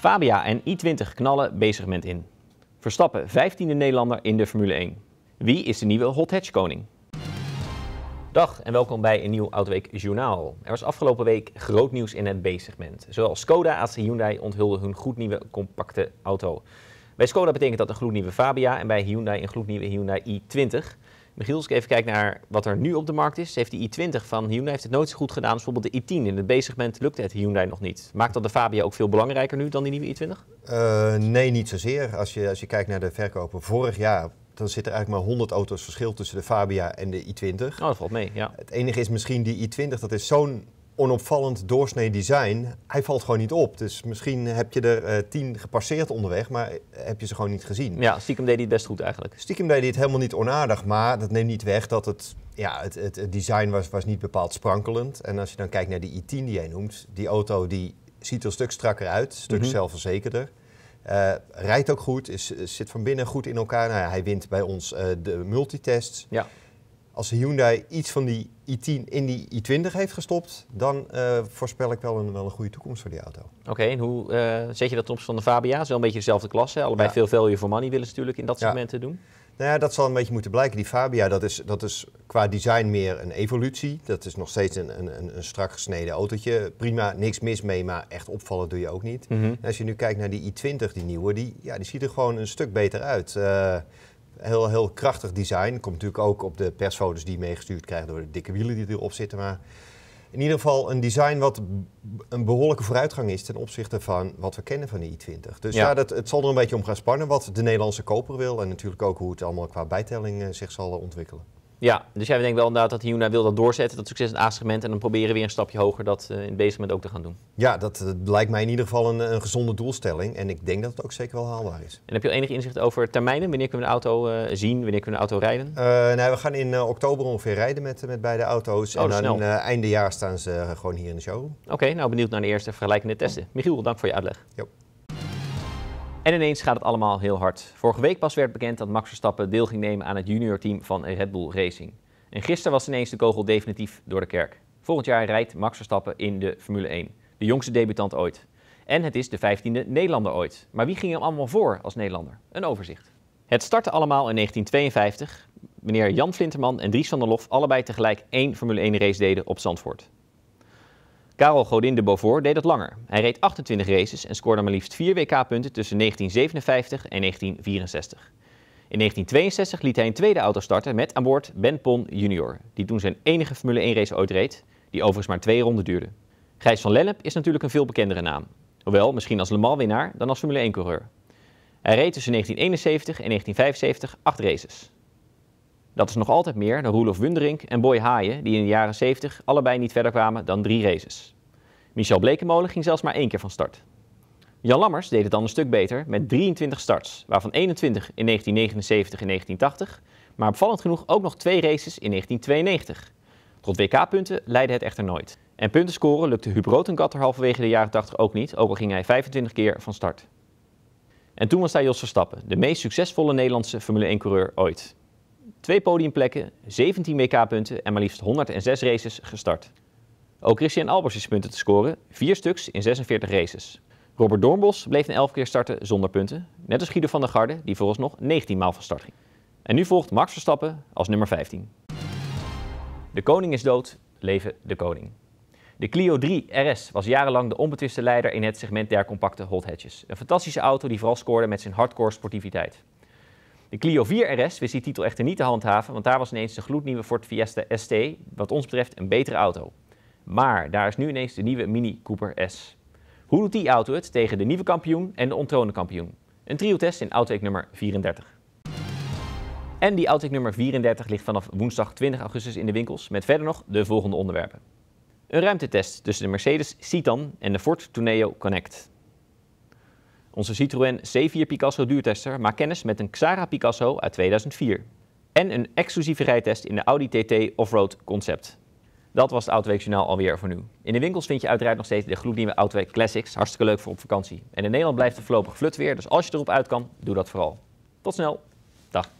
Fabia en i20 knallen B-segment in. Verstappen 15e Nederlander in de Formule 1. Wie is de nieuwe hot hatch koning? Dag en welkom bij een nieuw Autoweek Journaal. Er was afgelopen week groot nieuws in het B-segment. Zowel Skoda als Hyundai onthulden hun gloednieuwe compacte auto. Bij Skoda betekent dat een gloednieuwe Fabia en bij Hyundai een gloednieuwe Hyundai i20. Michiel, als ik even kijk naar wat er nu op de markt is, heeft de i20 van Hyundai heeft het nooit zo goed gedaan als bijvoorbeeld de i10. In het B-segment lukt het Hyundai nog niet. Maakt dat de Fabia ook veel belangrijker nu dan die nieuwe i20? Eh, nee, niet zozeer. Als je, als je kijkt naar de verkopen vorig jaar, dan zit er eigenlijk maar 100 auto's verschil tussen de Fabia en de i20. Oh, dat valt mee, ja. Het enige is misschien die i20, dat is zo'n onopvallend doorsnee design. Hij valt gewoon niet op. Dus misschien heb je er uh, tien gepasseerd onderweg, maar heb je ze gewoon niet gezien. Ja, stiekem deed hij het best goed eigenlijk. Stiekem deed hij het helemaal niet onaardig, maar dat neemt niet weg dat het, ja, het, het, design was, was niet bepaald sprankelend. En als je dan kijkt naar die i10 die jij noemt, die auto die ziet er een stuk strakker uit, een stuk mhm. zelfverzekerder. Eh, rijdt ook goed, is, zit van binnen goed in elkaar. Nou ja, hij wint bij ons eh, de multitests. Ja als Hyundai iets van die i10 in die i20 heeft gestopt, dan eh, voorspel ik wel een, wel een goede toekomst voor die auto. Oké, en hoe eh, zet je dat op van de Fabia? Het is wel een beetje dezelfde klasse. Allebei veel value for money willen ze natuurlijk in dat segment segment doen. Nou ja, dat zal een beetje moeten blijken. Die Fabia, dat is, dat is qua design meer een evolutie. Dat is nog steeds een, een, een strak gesneden autootje. Prima, niks mis mee, maar echt opvallen doe je ook niet. Mhm. Als je nu kijkt naar die i20, die nieuwe, die, ja, die ziet er gewoon een stuk beter uit. Eh, heel, heel krachtig design. Komt natuurlijk ook op de persfoto's die je meegestuurd krijgt door de dikke wielen die erop zitten. Maar in ieder geval een design wat een behoorlijke vooruitgang is ten opzichte van wat we kennen van de i20. Dus ja, ja dat, het zal er een beetje om gaan spannen wat de Nederlandse koper wil en natuurlijk ook hoe het allemaal qua bijtelling eh, zich zal eh, ontwikkelen. Ja, dus jij denkt wel inderdaad dat Hyundai wil dat doorzetten, dat succes in het A-segment. En dan proberen weer een stapje hoger dat eh, in het B-segment ook te gaan doen. Ja, dat, eh, lijkt mij in ieder geval een, eh, een, gezonde doelstelling. En ik denk dat het ook zeker wel haalbaar is. En heb je al enig inzicht over termijnen? Wanneer kunnen we een auto zien? Wanneer kunnen we een auto rijden? nou, we gaan in oktober ongeveer rijden met, met beide auto's. Oh, en dan einde jaar staan ze gewoon hier in de show. Oké, nou benieuwd naar de eerste vergelijkende testen. Michiel, dank voor je uitleg. En ineens gaat het allemaal heel hard. Vorige week pas werd bekend dat Max Verstappen deel ging nemen aan het juniorteam van Red Bull Racing. En gisteren was ineens de kogel definitief door de kerk. Volgend jaar rijdt Max Verstappen in de Formule 1. De jongste debutant ooit. En het is de 15e Nederlander ooit. Maar wie ging hem allemaal voor als Nederlander? Een overzicht. Het startte allemaal in 1952, wanneer Jan Flinterman en Dries van der Lof allebei tegelijk één Formule 1 race deden op Zandvoort. Karel Godin de Beaufort deed dat langer. Hij reed 28 races en scoorde maar liefst 4 WK-punten tussen 1957 en 1964. In 1962 liet hij een tweede auto starten met aan boord Ben Pon junior, die toen zijn enige Formule 1 race ooit reed, die overigens maar twee ronden duurde. Gijs van Lennep is natuurlijk een veel bekendere naam, hoewel misschien als Le Mans winnaar dan als Formule 1 coureur. Hij reed tussen 1971 en 1975 acht races. Dat is nog altijd meer dan Roelof Wunderink en Boy Haaien, die in de jaren 70 allebei niet verder kwamen dan drie races. Michel Blekenmolen ging zelfs maar één keer van start. Jan Lammers deed het dan een stuk beter met 23 starts, waarvan 21 in 1979 en 1980, maar opvallend genoeg ook nog twee races in 1992. Tot WK-punten leidde het echter nooit. En punten scoren lukte Huub Rotengatter halverwege de jaren 80 ook niet, ook al ging hij 25 keer van start. En toen was daar Jos Verstappen, de meest succesvolle Nederlandse Formule 1-coureur ooit. Twee podiumplekken, 17 WK-punten en maar liefst 106 races gestart. Ook Christian Albers is punten te scoren, vier stuks in 46 races. Robert Doornbos bleef een 11 keer starten zonder punten, net als Guido van der Garde die vooralsnog 19 maal van start ging. En nu volgt Max Verstappen als nummer 15. De koning is dood, leven de koning. De Clio 3 RS was jarenlang de onbetwiste leider in het segment der compacte hot hatches. Een fantastische auto die vooral scoorde met zijn hardcore sportiviteit. De Clio 4 RS wist die titel echter niet te handhaven, want daar was ineens de gloednieuwe Ford Fiesta ST, wat ons betreft een betere auto. Maar daar is nu ineens de nieuwe Mini Cooper S. Hoe doet die auto het tegen de nieuwe kampioen en de ontroonde kampioen? Een triotest in Autotech nummer 34. En die Autotech nummer 34 ligt vanaf woensdag 20 augustus in de winkels, met verder nog de volgende onderwerpen. Een ruimtetest tussen de Mercedes Citan en de Ford Tourneo Connect. Onze Citroën C4 Picasso duurtester maakt kennis met een Xara Picasso uit 2004. En een exclusieve rijtest in de Audi TT Offroad Concept. Dat was het Autoweek alweer voor nu. In de winkels vind je uiteraard nog steeds de gloednieuwe Autoweek Classics. Hartstikke leuk voor op vakantie. En in Nederland blijft het voorlopig flut weer, dus als je erop uit kan, doe dat vooral. Tot snel. Dag.